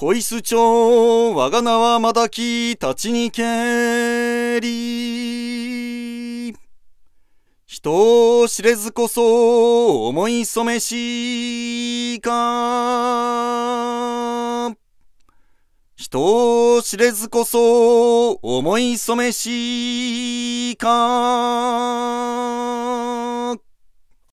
こいすちょう、我が名はまだき、立ちにけり。人を知れずこそ、思い染めしか。人を知れずこそ、思い染めしか。